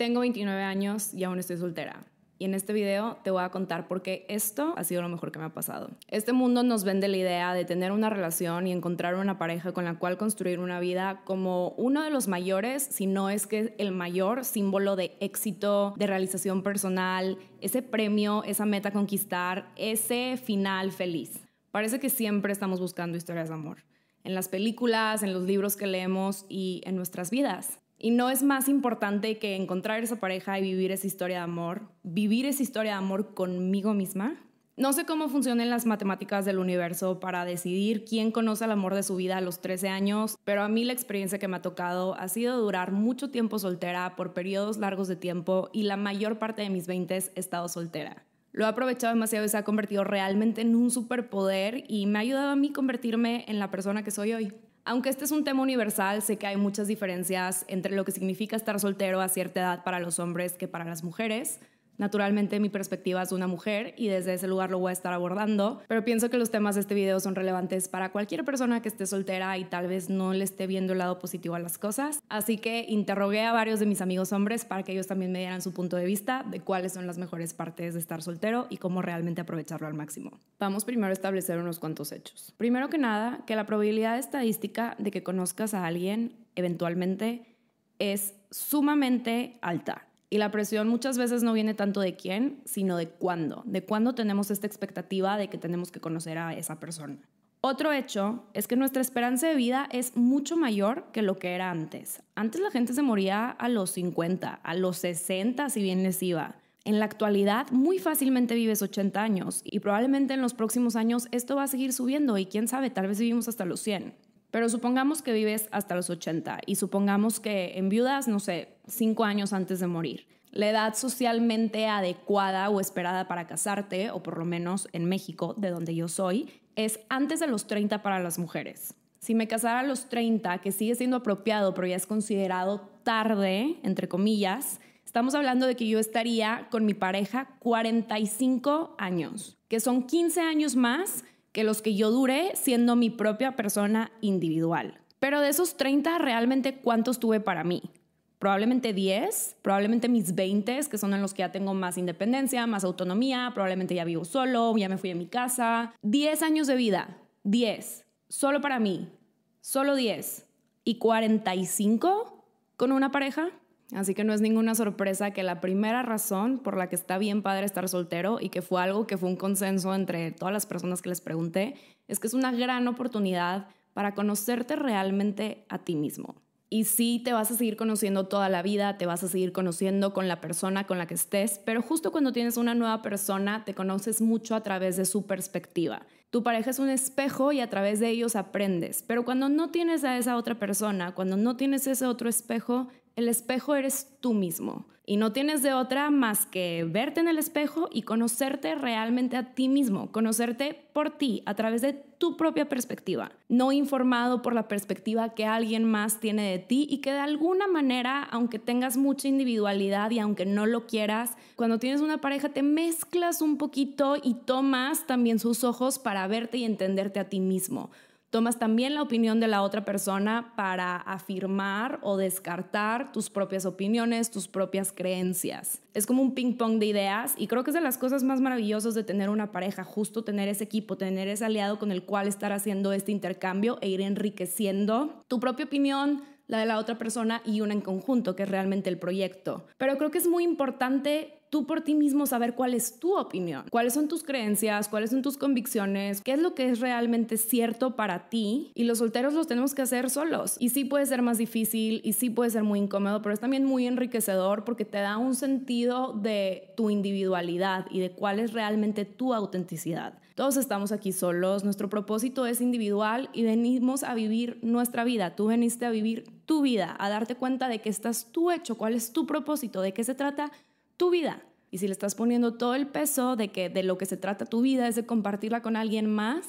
Tengo 29 años y aún estoy soltera. Y en este video te voy a contar por qué esto ha sido lo mejor que me ha pasado. Este mundo nos vende la idea de tener una relación y encontrar una pareja con la cual construir una vida como uno de los mayores, si no es que el mayor símbolo de éxito, de realización personal, ese premio, esa meta conquistar, ese final feliz. Parece que siempre estamos buscando historias de amor, en las películas, en los libros que leemos y en nuestras vidas. Y no es más importante que encontrar esa pareja y vivir esa historia de amor, vivir esa historia de amor conmigo misma. No sé cómo funcionan las matemáticas del universo para decidir quién conoce el amor de su vida a los 13 años, pero a mí la experiencia que me ha tocado ha sido durar mucho tiempo soltera por periodos largos de tiempo y la mayor parte de mis 20 he estado soltera. Lo he aprovechado demasiado y se ha convertido realmente en un superpoder y me ha ayudado a mí convertirme en la persona que soy hoy. Aunque este es un tema universal, sé que hay muchas diferencias entre lo que significa estar soltero a cierta edad para los hombres que para las mujeres. Naturalmente mi perspectiva es una mujer y desde ese lugar lo voy a estar abordando, pero pienso que los temas de este video son relevantes para cualquier persona que esté soltera y tal vez no le esté viendo el lado positivo a las cosas. Así que interrogué a varios de mis amigos hombres para que ellos también me dieran su punto de vista de cuáles son las mejores partes de estar soltero y cómo realmente aprovecharlo al máximo. Vamos primero a establecer unos cuantos hechos. Primero que nada, que la probabilidad estadística de que conozcas a alguien eventualmente es sumamente alta. Y la presión muchas veces no viene tanto de quién, sino de cuándo, de cuándo tenemos esta expectativa de que tenemos que conocer a esa persona. Otro hecho es que nuestra esperanza de vida es mucho mayor que lo que era antes. Antes la gente se moría a los 50, a los 60 si bien les iba. En la actualidad muy fácilmente vives 80 años y probablemente en los próximos años esto va a seguir subiendo y quién sabe, tal vez vivimos hasta los 100. Pero supongamos que vives hasta los 80 y supongamos que en viudas, no sé, 5 años antes de morir. La edad socialmente adecuada o esperada para casarte, o por lo menos en México, de donde yo soy, es antes de los 30 para las mujeres. Si me casara a los 30, que sigue siendo apropiado, pero ya es considerado tarde, entre comillas, estamos hablando de que yo estaría con mi pareja 45 años, que son 15 años más que los que yo duré siendo mi propia persona individual. Pero de esos 30, realmente cuántos tuve para mí? Probablemente 10, probablemente mis 20, que son en los que ya tengo más independencia, más autonomía, probablemente ya vivo solo, ya me fui a mi casa. 10 años de vida, 10, solo para mí, solo 10. ¿Y 45 con una pareja? Así que no es ninguna sorpresa que la primera razón por la que está bien padre estar soltero y que fue algo que fue un consenso entre todas las personas que les pregunté, es que es una gran oportunidad para conocerte realmente a ti mismo. Y sí, te vas a seguir conociendo toda la vida, te vas a seguir conociendo con la persona con la que estés, pero justo cuando tienes una nueva persona, te conoces mucho a través de su perspectiva. Tu pareja es un espejo y a través de ellos aprendes, pero cuando no tienes a esa otra persona, cuando no tienes ese otro espejo, el espejo eres tú mismo y no tienes de otra más que verte en el espejo y conocerte realmente a ti mismo, conocerte por ti a través de tu propia perspectiva, no informado por la perspectiva que alguien más tiene de ti y que de alguna manera, aunque tengas mucha individualidad y aunque no lo quieras, cuando tienes una pareja te mezclas un poquito y tomas también sus ojos para verte y entenderte a ti mismo tomas también la opinión de la otra persona para afirmar o descartar tus propias opiniones, tus propias creencias. Es como un ping-pong de ideas y creo que es de las cosas más maravillosas de tener una pareja, justo tener ese equipo, tener ese aliado con el cual estar haciendo este intercambio e ir enriqueciendo tu propia opinión, la de la otra persona y una en conjunto, que es realmente el proyecto. Pero creo que es muy importante tú por ti mismo saber cuál es tu opinión, cuáles son tus creencias, cuáles son tus convicciones, qué es lo que es realmente cierto para ti. Y los solteros los tenemos que hacer solos. Y sí puede ser más difícil y sí puede ser muy incómodo, pero es también muy enriquecedor porque te da un sentido de tu individualidad y de cuál es realmente tu autenticidad. Todos estamos aquí solos, nuestro propósito es individual y venimos a vivir nuestra vida. Tú veniste a vivir tu vida, a darte cuenta de que estás tú hecho, cuál es tu propósito, de qué se trata tu vida. Y si le estás poniendo todo el peso de que de lo que se trata tu vida es de compartirla con alguien más,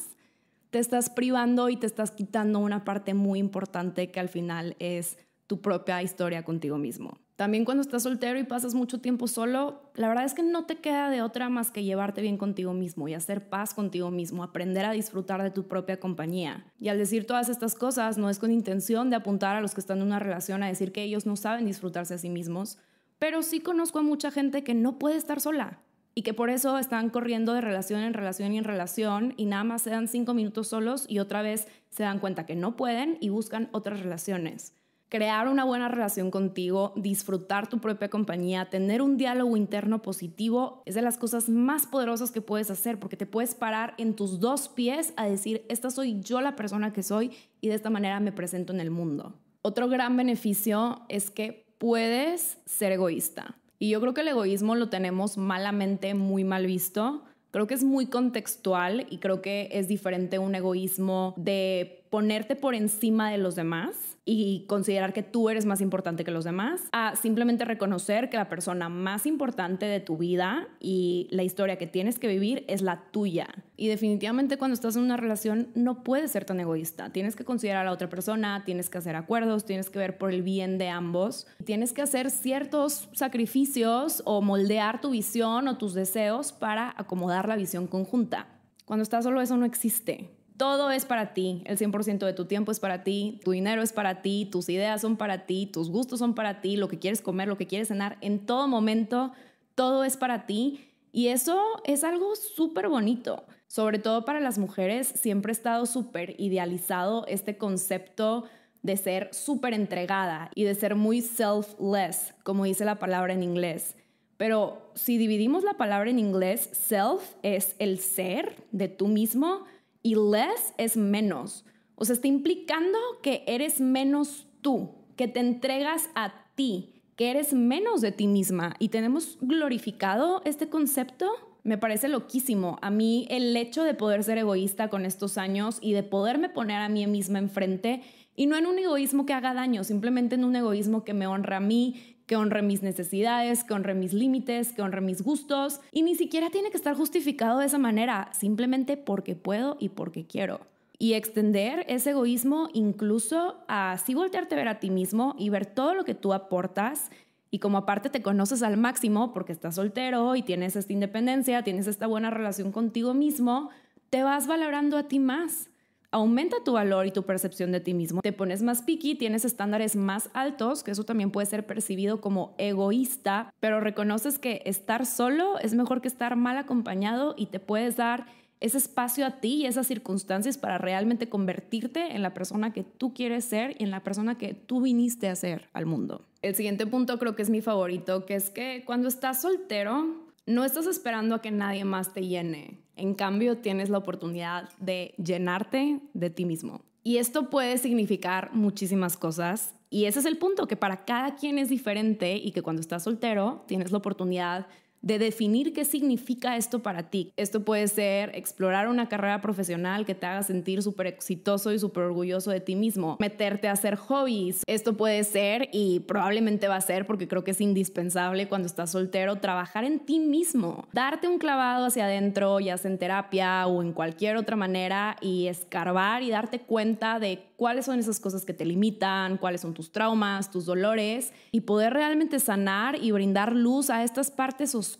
te estás privando y te estás quitando una parte muy importante que al final es tu propia historia contigo mismo. También cuando estás soltero y pasas mucho tiempo solo, la verdad es que no te queda de otra más que llevarte bien contigo mismo y hacer paz contigo mismo, aprender a disfrutar de tu propia compañía. Y al decir todas estas cosas, no es con intención de apuntar a los que están en una relación a decir que ellos no saben disfrutarse a sí mismos, pero sí conozco a mucha gente que no puede estar sola y que por eso están corriendo de relación en relación y en relación y nada más se dan cinco minutos solos y otra vez se dan cuenta que no pueden y buscan otras relaciones. Crear una buena relación contigo, disfrutar tu propia compañía, tener un diálogo interno positivo es de las cosas más poderosas que puedes hacer porque te puedes parar en tus dos pies a decir, esta soy yo la persona que soy y de esta manera me presento en el mundo. Otro gran beneficio es que puedes ser egoísta. Y yo creo que el egoísmo lo tenemos malamente muy mal visto. Creo que es muy contextual y creo que es diferente un egoísmo de ponerte por encima de los demás y considerar que tú eres más importante que los demás, a simplemente reconocer que la persona más importante de tu vida y la historia que tienes que vivir es la tuya. Y definitivamente cuando estás en una relación no puedes ser tan egoísta. Tienes que considerar a la otra persona, tienes que hacer acuerdos, tienes que ver por el bien de ambos, tienes que hacer ciertos sacrificios o moldear tu visión o tus deseos para acomodar la visión conjunta. Cuando estás solo eso no existe. Todo es para ti, el 100% de tu tiempo es para ti, tu dinero es para ti, tus ideas son para ti, tus gustos son para ti, lo que quieres comer, lo que quieres cenar, en todo momento, todo es para ti. Y eso es algo súper bonito, sobre todo para las mujeres. Siempre ha estado súper idealizado este concepto de ser súper entregada y de ser muy selfless, como dice la palabra en inglés. Pero si dividimos la palabra en inglés, self es el ser de tú mismo y less es menos. O sea, está implicando que eres menos tú, que te entregas a ti, que eres menos de ti misma. Y tenemos glorificado este concepto. Me parece loquísimo. A mí el hecho de poder ser egoísta con estos años y de poderme poner a mí misma enfrente y no en un egoísmo que haga daño, simplemente en un egoísmo que me honra a mí, que honre mis necesidades, que honre mis límites, que honre mis gustos. Y ni siquiera tiene que estar justificado de esa manera, simplemente porque puedo y porque quiero. Y extender ese egoísmo incluso a así voltearte a ver a ti mismo y ver todo lo que tú aportas y como aparte te conoces al máximo porque estás soltero y tienes esta independencia, tienes esta buena relación contigo mismo, te vas valorando a ti más aumenta tu valor y tu percepción de ti mismo. Te pones más picky, tienes estándares más altos, que eso también puede ser percibido como egoísta, pero reconoces que estar solo es mejor que estar mal acompañado y te puedes dar ese espacio a ti y esas circunstancias para realmente convertirte en la persona que tú quieres ser y en la persona que tú viniste a ser al mundo. El siguiente punto creo que es mi favorito, que es que cuando estás soltero, no estás esperando a que nadie más te llene. En cambio, tienes la oportunidad de llenarte de ti mismo. Y esto puede significar muchísimas cosas. Y ese es el punto, que para cada quien es diferente y que cuando estás soltero tienes la oportunidad de definir qué significa esto para ti. Esto puede ser explorar una carrera profesional que te haga sentir súper exitoso y súper orgulloso de ti mismo, meterte a hacer hobbies. Esto puede ser y probablemente va a ser porque creo que es indispensable cuando estás soltero trabajar en ti mismo, darte un clavado hacia adentro, ya sea en terapia o en cualquier otra manera y escarbar y darte cuenta de cuáles son esas cosas que te limitan, cuáles son tus traumas, tus dolores y poder realmente sanar y brindar luz a estas partes sociales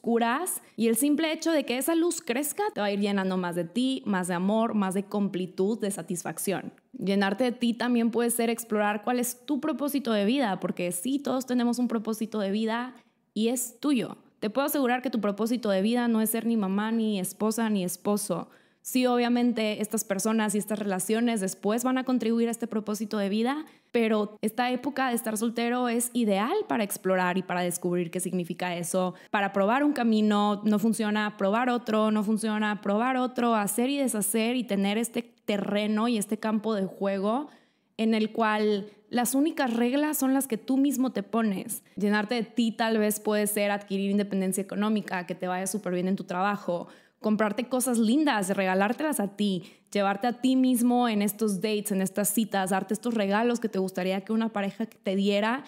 y el simple hecho de que esa luz crezca te va a ir llenando más de ti, más de amor, más de completud, de satisfacción. Llenarte de ti también puede ser explorar cuál es tu propósito de vida, porque sí, todos tenemos un propósito de vida y es tuyo. Te puedo asegurar que tu propósito de vida no es ser ni mamá, ni esposa, ni esposo. Sí, obviamente estas personas y estas relaciones después van a contribuir a este propósito de vida, pero esta época de estar soltero es ideal para explorar y para descubrir qué significa eso, para probar un camino, no funciona, probar otro, no funciona, probar otro, hacer y deshacer y tener este terreno y este campo de juego en el cual las únicas reglas son las que tú mismo te pones. Llenarte de ti tal vez puede ser adquirir independencia económica, que te vaya súper bien en tu trabajo comprarte cosas lindas, regalártelas a ti, llevarte a ti mismo en estos dates, en estas citas, darte estos regalos que te gustaría que una pareja te diera.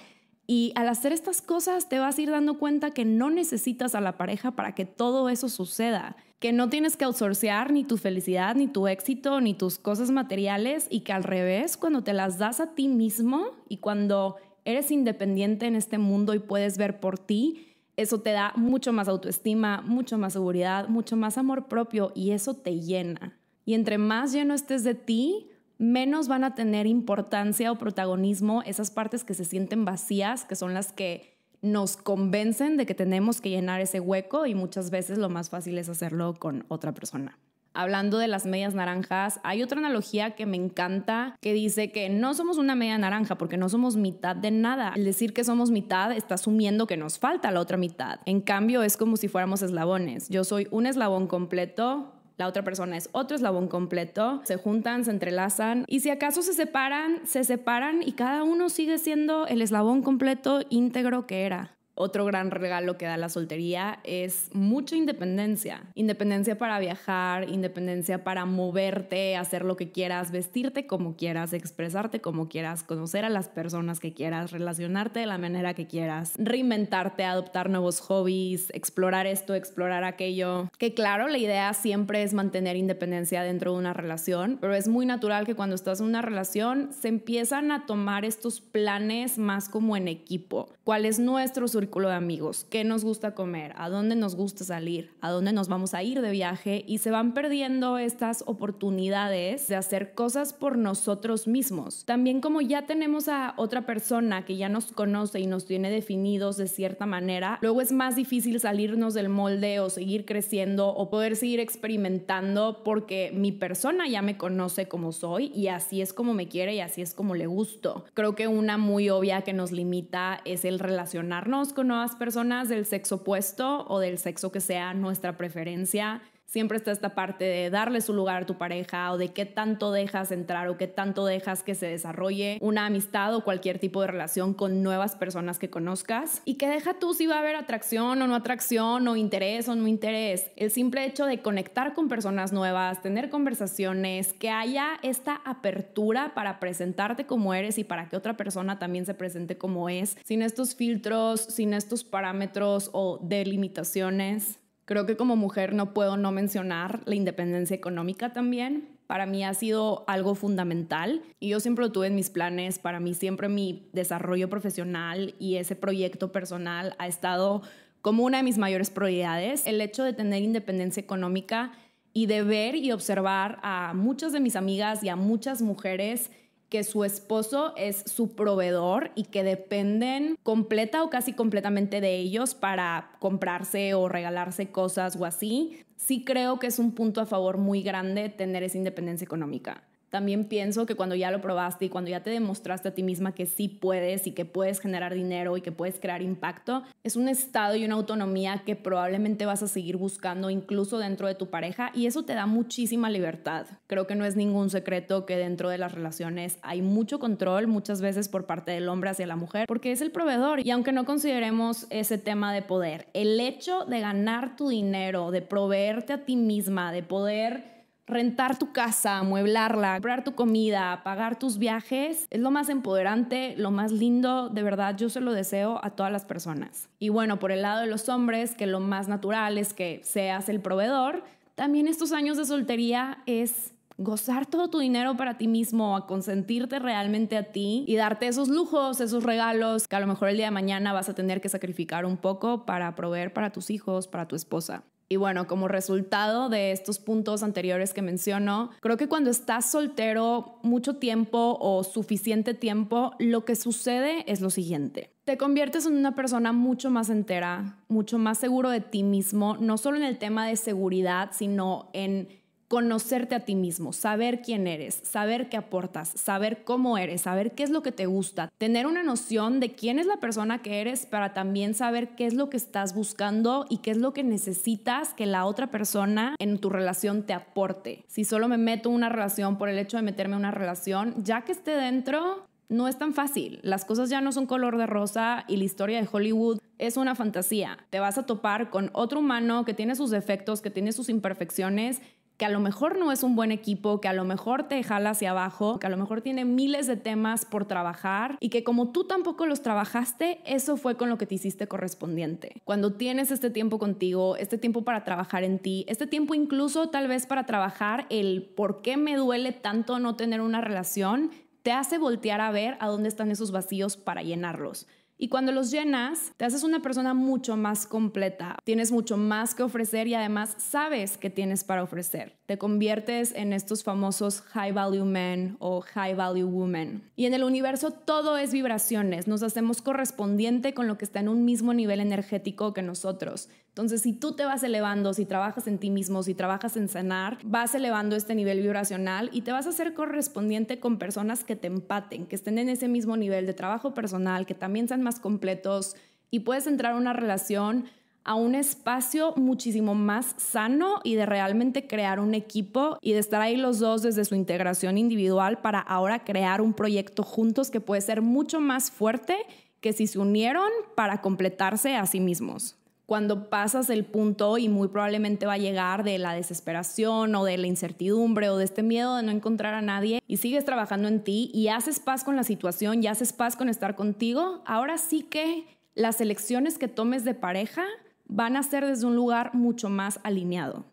Y al hacer estas cosas te vas a ir dando cuenta que no necesitas a la pareja para que todo eso suceda, que no tienes que outsourcear ni tu felicidad, ni tu éxito, ni tus cosas materiales y que al revés, cuando te las das a ti mismo y cuando eres independiente en este mundo y puedes ver por ti, eso te da mucho más autoestima, mucho más seguridad, mucho más amor propio y eso te llena. Y entre más lleno estés de ti, menos van a tener importancia o protagonismo esas partes que se sienten vacías, que son las que nos convencen de que tenemos que llenar ese hueco y muchas veces lo más fácil es hacerlo con otra persona. Hablando de las medias naranjas, hay otra analogía que me encanta que dice que no somos una media naranja porque no somos mitad de nada. El decir que somos mitad está asumiendo que nos falta la otra mitad. En cambio, es como si fuéramos eslabones. Yo soy un eslabón completo, la otra persona es otro eslabón completo, se juntan, se entrelazan y si acaso se separan, se separan y cada uno sigue siendo el eslabón completo íntegro que era otro gran regalo que da la soltería es mucha independencia. Independencia para viajar, independencia para moverte, hacer lo que quieras, vestirte como quieras, expresarte como quieras, conocer a las personas que quieras, relacionarte de la manera que quieras, reinventarte, adoptar nuevos hobbies, explorar esto, explorar aquello. Que claro, la idea siempre es mantener independencia dentro de una relación, pero es muy natural que cuando estás en una relación se empiezan a tomar estos planes más como en equipo. ¿Cuál es nuestro de amigos, qué nos gusta comer, a dónde nos gusta salir, a dónde nos vamos a ir de viaje y se van perdiendo estas oportunidades de hacer cosas por nosotros mismos. También como ya tenemos a otra persona que ya nos conoce y nos tiene definidos de cierta manera, luego es más difícil salirnos del molde o seguir creciendo o poder seguir experimentando porque mi persona ya me conoce como soy y así es como me quiere y así es como le gusto. Creo que una muy obvia que nos limita es el relacionarnos con nuevas personas del sexo opuesto o del sexo que sea nuestra preferencia siempre está esta parte de darle su lugar a tu pareja o de qué tanto dejas entrar o qué tanto dejas que se desarrolle una amistad o cualquier tipo de relación con nuevas personas que conozcas y que deja tú si va a haber atracción o no atracción o interés o no interés. El simple hecho de conectar con personas nuevas, tener conversaciones, que haya esta apertura para presentarte como eres y para que otra persona también se presente como es, sin estos filtros, sin estos parámetros o delimitaciones. Creo que como mujer no puedo no mencionar la independencia económica también. Para mí ha sido algo fundamental y yo siempre lo tuve en mis planes. Para mí siempre mi desarrollo profesional y ese proyecto personal ha estado como una de mis mayores prioridades. El hecho de tener independencia económica y de ver y observar a muchas de mis amigas y a muchas mujeres que su esposo es su proveedor y que dependen completa o casi completamente de ellos para comprarse o regalarse cosas o así, sí creo que es un punto a favor muy grande tener esa independencia económica también pienso que cuando ya lo probaste y cuando ya te demostraste a ti misma que sí puedes y que puedes generar dinero y que puedes crear impacto, es un estado y una autonomía que probablemente vas a seguir buscando incluso dentro de tu pareja y eso te da muchísima libertad. Creo que no es ningún secreto que dentro de las relaciones hay mucho control muchas veces por parte del hombre hacia la mujer porque es el proveedor y aunque no consideremos ese tema de poder, el hecho de ganar tu dinero, de proveerte a ti misma, de poder rentar tu casa, amueblarla, comprar tu comida, pagar tus viajes, es lo más empoderante, lo más lindo, de verdad yo se lo deseo a todas las personas. Y bueno, por el lado de los hombres, que lo más natural es que seas el proveedor, también estos años de soltería es gozar todo tu dinero para ti mismo, a consentirte realmente a ti y darte esos lujos, esos regalos que a lo mejor el día de mañana vas a tener que sacrificar un poco para proveer para tus hijos, para tu esposa. Y bueno, como resultado de estos puntos anteriores que menciono, creo que cuando estás soltero mucho tiempo o suficiente tiempo, lo que sucede es lo siguiente. Te conviertes en una persona mucho más entera, mucho más seguro de ti mismo, no solo en el tema de seguridad, sino en conocerte a ti mismo, saber quién eres, saber qué aportas, saber cómo eres, saber qué es lo que te gusta, tener una noción de quién es la persona que eres para también saber qué es lo que estás buscando y qué es lo que necesitas que la otra persona en tu relación te aporte. Si solo me meto una relación por el hecho de meterme una relación, ya que esté dentro, no es tan fácil. Las cosas ya no son color de rosa y la historia de Hollywood es una fantasía. Te vas a topar con otro humano que tiene sus defectos, que tiene sus imperfecciones que a lo mejor no es un buen equipo, que a lo mejor te jala hacia abajo, que a lo mejor tiene miles de temas por trabajar y que como tú tampoco los trabajaste, eso fue con lo que te hiciste correspondiente. Cuando tienes este tiempo contigo, este tiempo para trabajar en ti, este tiempo incluso tal vez para trabajar el por qué me duele tanto no tener una relación, te hace voltear a ver a dónde están esos vacíos para llenarlos. Y cuando los llenas, te haces una persona mucho más completa. Tienes mucho más que ofrecer y además sabes que tienes para ofrecer. Te conviertes en estos famosos high value men o high value women. Y en el universo todo es vibraciones. Nos hacemos correspondiente con lo que está en un mismo nivel energético que nosotros. Entonces, si tú te vas elevando, si trabajas en ti mismo, si trabajas en sanar, vas elevando este nivel vibracional y te vas a hacer correspondiente con personas que te empaten, que estén en ese mismo nivel de trabajo personal, que también sean más completos y puedes entrar a una relación a un espacio muchísimo más sano y de realmente crear un equipo y de estar ahí los dos desde su integración individual para ahora crear un proyecto juntos que puede ser mucho más fuerte que si se unieron para completarse a sí mismos cuando pasas el punto y muy probablemente va a llegar de la desesperación o de la incertidumbre o de este miedo de no encontrar a nadie y sigues trabajando en ti y haces paz con la situación y haces paz con estar contigo, ahora sí que las elecciones que tomes de pareja van a ser desde un lugar mucho más alineado.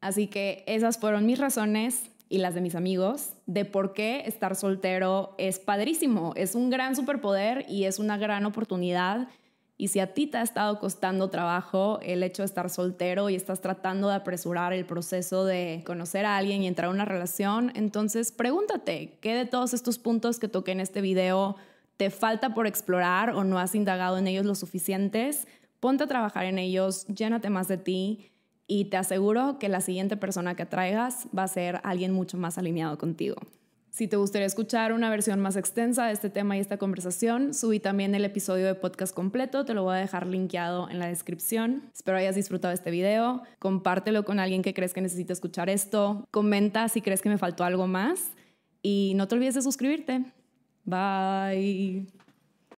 Así que esas fueron mis razones y las de mis amigos de por qué estar soltero es padrísimo, es un gran superpoder y es una gran oportunidad y si a ti te ha estado costando trabajo el hecho de estar soltero y estás tratando de apresurar el proceso de conocer a alguien y entrar a una relación, entonces pregúntate, ¿qué de todos estos puntos que toqué en este video te falta por explorar o no has indagado en ellos lo suficientes? Ponte a trabajar en ellos, llénate más de ti y te aseguro que la siguiente persona que traigas va a ser alguien mucho más alineado contigo. Si te gustaría escuchar una versión más extensa de este tema y esta conversación, subí también el episodio de podcast completo, te lo voy a dejar linkeado en la descripción. Espero hayas disfrutado este video, compártelo con alguien que crees que necesita escuchar esto, comenta si crees que me faltó algo más y no te olvides de suscribirte. Bye.